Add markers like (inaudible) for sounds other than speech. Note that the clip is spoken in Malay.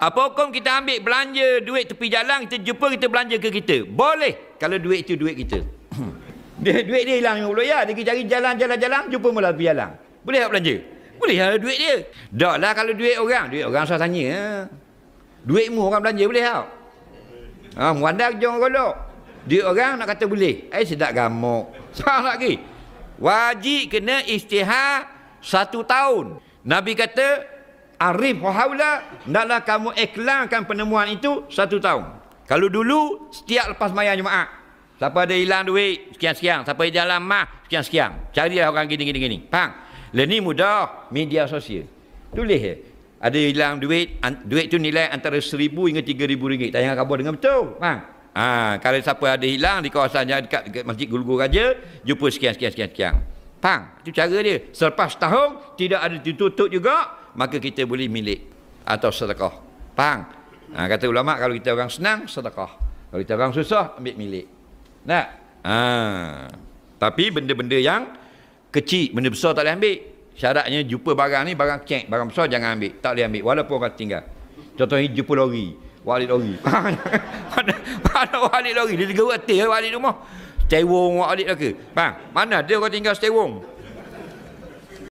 Apa hukum kita ambil belanja duit tepi jalan, kita jumpa kita belanja ke kita? Boleh kalau duit itu duit kita. (clears throat) dia, duit dia hilang boleh ya. Dia cari jalan-jalan-jalan, jumpa mula tepi jalan. Boleh tak belanja? Boleh lah duit dia. Tak lah kalau duit orang. Duit orang saya tanya. Ha? Duitmu orang belanja boleh tak? Ha? ha, muanda jangan golok. Duit orang nak kata boleh. Eh, sedap gamuk. Salah (laughs) lagi. Wajib kena istihar satu tahun. Nabi kata, arif haula hendaklah kamu iklankan penemuan itu satu tahun kalau dulu setiap lepas maya jumaat siapa ada hilang duit sekian-sekian siapa ada dalam mah sekian-sekian carilah orang gini-gini gini Pang, faham lah, ni mudah media sosial tulis je ada hilang duit duit tu nilai antara seribu hingga tiga ribu ringgit tak jangan kabur dengan betul Pang, Ha, kalau siapa ada hilang di kawasan yang dekat, dekat Masjid Gulgur Raja, jumpa sekian, sekian, sekian. sekian. Pang. Itu cara dia. Selepas setahun, tidak ada ditutup juga, maka kita boleh milik. Atau sedekah. Pang. Ha, kata ulama' kalau kita orang senang, sedekah. Kalau kita orang susah, ambil milik. Nak? Ha. Tapi benda-benda yang kecil, benda besar tak boleh ambil. Syaratnya jumpa barang ni, barang cek. Barang besar jangan ambil. Tak boleh ambil. Walaupun orang tinggal. Contohnya jumpa lori. wali lori. Mana (laughs) wali lori? Dia tiga watir wali rumah. Cewong awak adik ke? Bang, mana dia kau tinggal Wong?